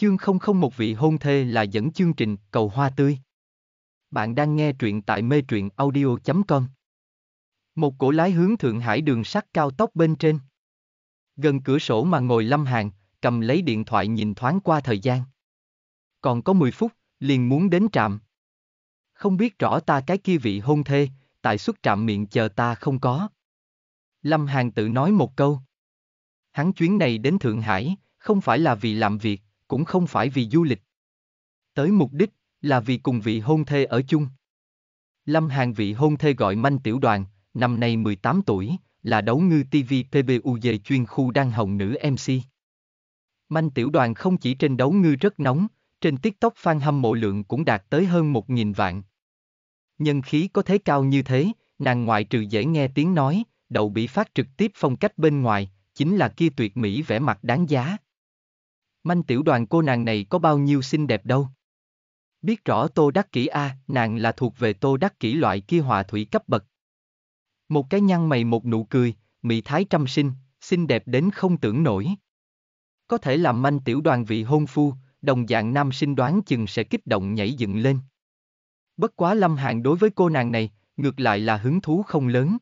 Chương 001 vị hôn thê là dẫn chương trình Cầu Hoa Tươi. Bạn đang nghe truyện tại mê truyện audio.com. Một cổ lái hướng Thượng Hải đường sắt cao tốc bên trên. Gần cửa sổ mà ngồi lâm hàng, cầm lấy điện thoại nhìn thoáng qua thời gian. Còn có 10 phút, liền muốn đến trạm. Không biết rõ ta cái kia vị hôn thê, tại xuất trạm miệng chờ ta không có. Lâm Hàng tự nói một câu. Hắn chuyến này đến Thượng Hải, không phải là vì làm việc cũng không phải vì du lịch. Tới mục đích, là vì cùng vị hôn thê ở chung. Lâm Hàng vị hôn thê gọi Manh Tiểu Đoàn, năm nay 18 tuổi, là đấu ngư TV về chuyên khu đăng hồng nữ MC. Manh Tiểu Đoàn không chỉ trên đấu ngư rất nóng, trên TikTok fan hâm mộ lượng cũng đạt tới hơn 1.000 vạn. Nhân khí có thế cao như thế, nàng ngoại trừ dễ nghe tiếng nói, đầu bị phát trực tiếp phong cách bên ngoài, chính là kia tuyệt mỹ vẻ mặt đáng giá manh tiểu đoàn cô nàng này có bao nhiêu xinh đẹp đâu. Biết rõ Tô Đắc Kỷ A, à, nàng là thuộc về Tô Đắc Kỷ loại kia hòa thủy cấp bậc. Một cái nhăn mày một nụ cười, mỹ thái trăm sinh, xinh đẹp đến không tưởng nổi. Có thể làm manh tiểu đoàn vị hôn phu, đồng dạng nam sinh đoán chừng sẽ kích động nhảy dựng lên. Bất quá Lâm Hạng đối với cô nàng này, ngược lại là hứng thú không lớn.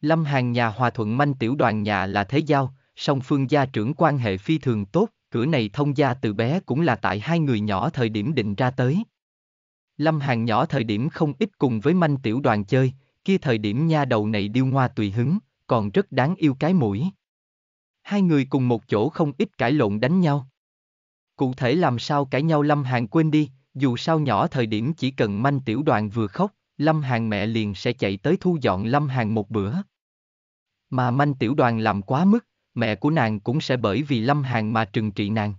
Lâm Hàn nhà hòa thuận manh tiểu đoàn nhà là thế giao, song phương gia trưởng quan hệ phi thường tốt, Cửa này thông gia từ bé cũng là tại hai người nhỏ thời điểm định ra tới. Lâm Hàng nhỏ thời điểm không ít cùng với manh tiểu đoàn chơi, kia thời điểm nha đầu này điêu ngoa tùy hứng, còn rất đáng yêu cái mũi. Hai người cùng một chỗ không ít cãi lộn đánh nhau. Cụ thể làm sao cãi nhau Lâm Hàng quên đi, dù sao nhỏ thời điểm chỉ cần manh tiểu đoàn vừa khóc, Lâm Hàng mẹ liền sẽ chạy tới thu dọn Lâm Hàng một bữa. Mà manh tiểu đoàn làm quá mức, mẹ của nàng cũng sẽ bởi vì Lâm Hàn mà trừng trị nàng.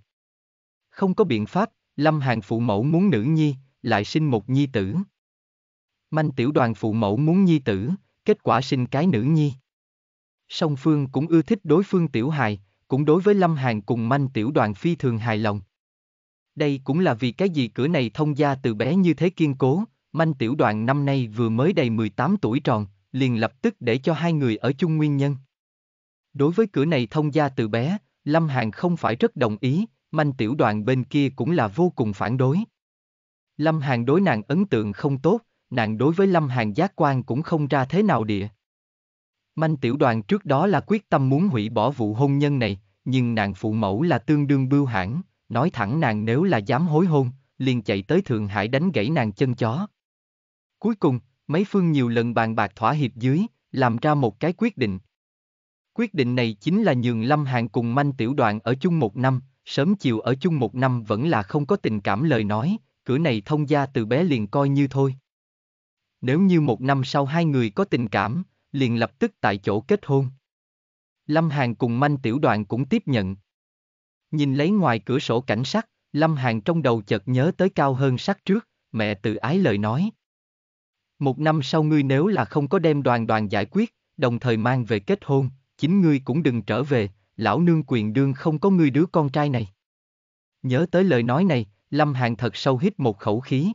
Không có biện pháp, Lâm Hàn phụ mẫu muốn nữ nhi, lại sinh một nhi tử. Manh tiểu đoàn phụ mẫu muốn nhi tử, kết quả sinh cái nữ nhi. Song Phương cũng ưa thích đối phương tiểu hài, cũng đối với Lâm Hàn cùng manh tiểu đoàn phi thường hài lòng. Đây cũng là vì cái gì cửa này thông gia từ bé như thế kiên cố, manh tiểu đoàn năm nay vừa mới đầy 18 tuổi tròn, liền lập tức để cho hai người ở chung nguyên nhân. Đối với cửa này thông gia từ bé, Lâm Hàn không phải rất đồng ý, manh tiểu đoàn bên kia cũng là vô cùng phản đối. Lâm Hàn đối nàng ấn tượng không tốt, nàng đối với Lâm Hàn giác quan cũng không ra thế nào địa. Manh tiểu đoàn trước đó là quyết tâm muốn hủy bỏ vụ hôn nhân này, nhưng nàng phụ mẫu là tương đương bưu hãn, nói thẳng nàng nếu là dám hối hôn, liền chạy tới Thượng Hải đánh gãy nàng chân chó. Cuối cùng, mấy phương nhiều lần bàn bạc thỏa hiệp dưới, làm ra một cái quyết định, Quyết định này chính là nhường Lâm Hạng cùng manh tiểu đoạn ở chung một năm, sớm chiều ở chung một năm vẫn là không có tình cảm lời nói, cửa này thông gia từ bé liền coi như thôi. Nếu như một năm sau hai người có tình cảm, liền lập tức tại chỗ kết hôn. Lâm Hàn cùng manh tiểu đoạn cũng tiếp nhận. Nhìn lấy ngoài cửa sổ cảnh sắc, Lâm Hàn trong đầu chợt nhớ tới cao hơn sắc trước, mẹ tự ái lời nói. Một năm sau ngươi nếu là không có đem đoàn đoàn giải quyết, đồng thời mang về kết hôn, chính ngươi cũng đừng trở về, lão nương quyền đương không có ngươi đứa con trai này. Nhớ tới lời nói này, Lâm Hạng thật sâu hít một khẩu khí.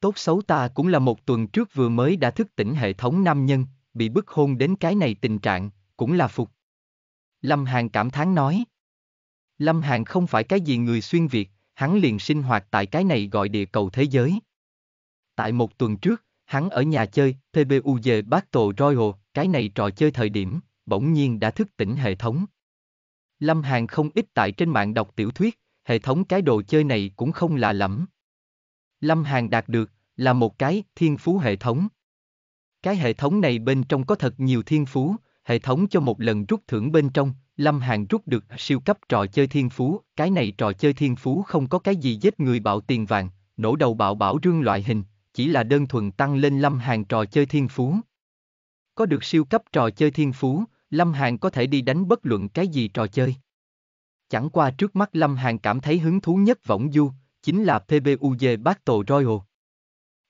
Tốt xấu ta cũng là một tuần trước vừa mới đã thức tỉnh hệ thống nam nhân, bị bức hôn đến cái này tình trạng, cũng là phục. Lâm Hạng cảm thán nói. Lâm Hạng không phải cái gì người xuyên Việt, hắn liền sinh hoạt tại cái này gọi địa cầu thế giới. Tại một tuần trước, hắn ở nhà chơi TBUG Battle Royale, cái này trò chơi thời điểm, bỗng nhiên đã thức tỉnh hệ thống. Lâm Hàn không ít tại trên mạng đọc tiểu thuyết, hệ thống cái đồ chơi này cũng không lạ lẫm. Lâm Hàn đạt được là một cái thiên phú hệ thống. Cái hệ thống này bên trong có thật nhiều thiên phú, hệ thống cho một lần rút thưởng bên trong, Lâm Hàn rút được siêu cấp trò chơi thiên phú, cái này trò chơi thiên phú không có cái gì giết người bạo tiền vàng, nổ đầu bạo bảo rương loại hình, chỉ là đơn thuần tăng lên Lâm Hàn trò chơi thiên phú. Có được siêu cấp trò chơi thiên phú, Lâm Hàn có thể đi đánh bất luận cái gì trò chơi. Chẳng qua trước mắt Lâm Hàn cảm thấy hứng thú nhất võng du, chính là PBUG Battle Royale.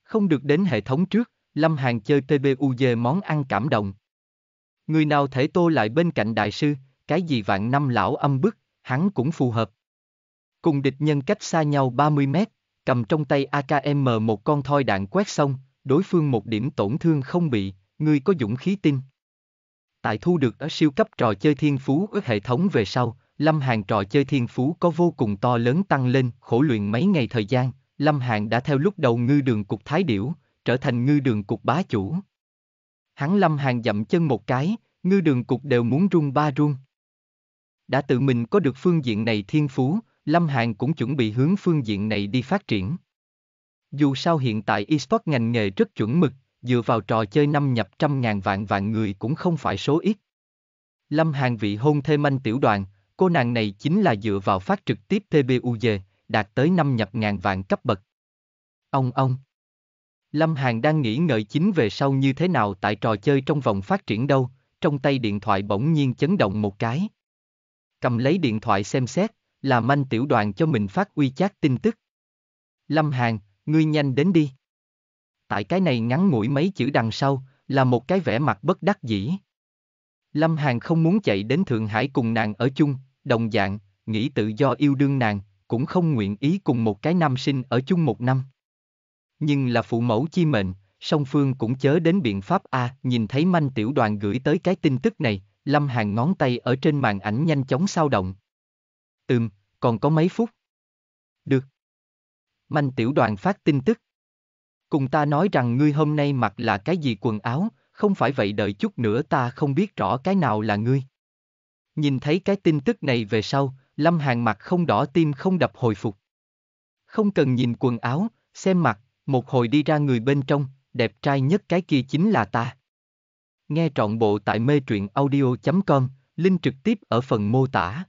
Không được đến hệ thống trước, Lâm Hàn chơi PBUG món ăn cảm động. Người nào thể tô lại bên cạnh đại sư, cái gì vạn năm lão âm bức, hắn cũng phù hợp. Cùng địch nhân cách xa nhau 30 mét, cầm trong tay AKM một con thoi đạn quét xong, đối phương một điểm tổn thương không bị, người có dũng khí tin. Tại thu được ở siêu cấp trò chơi thiên phú ở hệ thống về sau, Lâm Hàng trò chơi thiên phú có vô cùng to lớn tăng lên, khổ luyện mấy ngày thời gian, Lâm Hàng đã theo lúc đầu ngư đường cục thái điểu, trở thành ngư đường cục bá chủ. Hắn Lâm Hàng dậm chân một cái, ngư đường cục đều muốn rung ba rung. Đã tự mình có được phương diện này thiên phú, Lâm Hàng cũng chuẩn bị hướng phương diện này đi phát triển. Dù sao hiện tại esports ngành nghề rất chuẩn mực, dựa vào trò chơi năm nhập trăm ngàn vạn vạn người cũng không phải số ít. Lâm Hàng vị hôn thê manh tiểu đoàn, cô nàng này chính là dựa vào phát trực tiếp TBUG, đạt tới năm nhập ngàn vạn cấp bậc. Ông ông. Lâm Hàng đang nghĩ ngợi chính về sau như thế nào tại trò chơi trong vòng phát triển đâu, trong tay điện thoại bỗng nhiên chấn động một cái. Cầm lấy điện thoại xem xét, là manh tiểu đoàn cho mình phát uy chát tin tức. Lâm Hàng, ngươi nhanh đến đi tại cái này ngắn ngủi mấy chữ đằng sau, là một cái vẻ mặt bất đắc dĩ. Lâm Hàn không muốn chạy đến Thượng Hải cùng nàng ở chung, đồng dạng, nghĩ tự do yêu đương nàng, cũng không nguyện ý cùng một cái nam sinh ở chung một năm. Nhưng là phụ mẫu chi mệnh, song phương cũng chớ đến biện pháp A, nhìn thấy manh tiểu đoàn gửi tới cái tin tức này, Lâm Hàn ngón tay ở trên màn ảnh nhanh chóng sao động. Ừm, còn có mấy phút. Được. Manh tiểu đoàn phát tin tức. Cùng ta nói rằng ngươi hôm nay mặc là cái gì quần áo, không phải vậy đợi chút nữa ta không biết rõ cái nào là ngươi. Nhìn thấy cái tin tức này về sau, Lâm Hàng mặt không đỏ tim không đập hồi phục. Không cần nhìn quần áo, xem mặt, một hồi đi ra người bên trong, đẹp trai nhất cái kia chính là ta. Nghe trọn bộ tại mê truyện audio.com, link trực tiếp ở phần mô tả.